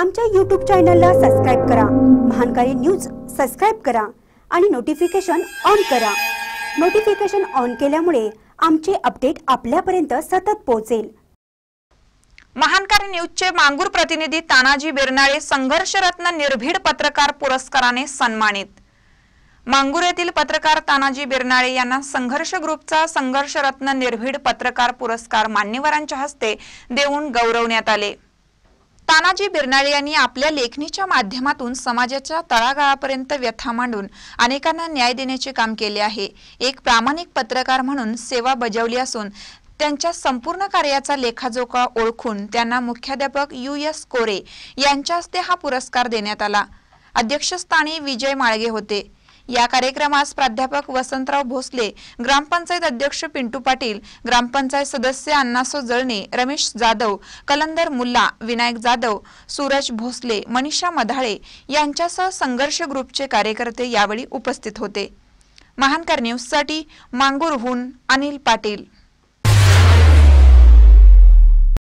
आमच्या यूट्यूब चॅनलला सबस्क्राईब करा महानकारी न्यूज सबस्क्राईब करा आणि नोटिफिकेशन ऑन करा नोटिफिकेशन ऑन केल्यामुळे आमचे अपडेट आपल्यापर्यंत सतत पोहोचेल महानकारी न्यूजचे मांगूर प्रतिनिधी तानाजी बिरनाळे संघर्षरत्न निर्भीड पत्रकार पुरस्काराने सन्मानित मांगूर येथील पत्रकार तानाजी बिरनाळे यांना संघर्ष ग्रुपचा संघर्षरत्न निर्भीड पत्रकार पुरस्कार मान्यवरांच्या हस्ते देऊन गौरवण्यात आले तानाजी बिरनाळे यांनी आपल्या लेखणीच्या माध्यमातून समाजाच्या तळागाळापर्यंत व्यथा मांडून अनेकांना न्याय देण्याचे काम केले आहे एक प्रामाणिक पत्रकार म्हणून सेवा बजावली असून त्यांच्या संपूर्ण कार्याचा लेखाजोखा ओळखून त्यांना मुख्याध्यापक यू एस कोरे यांच्या हस्ते हा पुरस्कार देण्यात आला अध्यक्षस्थानी विजय माळगे होते या कार्यक्रमास प्राध्यापक वसंतराव भोसले ग्रामपंचायत अध्यक्ष पिंटू पाटील ग्रामपंचायत सदस्य अण्णासो जळणे रमेश जाधव कलंदर मुल्ला विनायक जाधव सूरज भोसले मनीषा मधाळे यांच्यासह संघर्ष ग्रुपचे कार्यकर्ते यावेळी उपस्थित होते महानकर न्यूजसाठी मांगूरहून अनिल पाटील